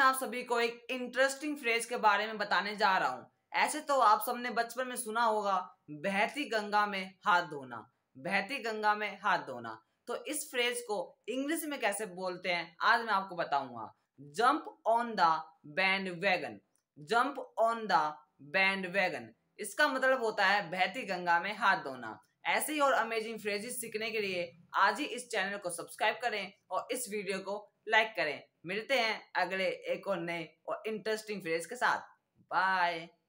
मैं आप सभी को एक इंटरेस्टिंग फ्रेज के बारे में बताने जा रहा हूँ ऐसे तो आप सबने बचपन में सुना होगा बहती गंगा में हाथ धोना बहती गंगा में हाथ धोना तो इस फ्रेज को इंग्लिश में कैसे बोलते हैं आज मैं आपको बताऊंगा jump on the bandwagon jump on the bandwagon इसका मतलब होता है बहती गंगा में हाथ धोना ऐसे ही और अमेजिंग फ्रेजेस सीखने के लिए आज ही इस चैनल को सब्सक्राइब करें और इस वीडियो को लाइक करें मिलते हैं अगले एक और नए और इंटरेस्टिंग फ्रेज के साथ बाय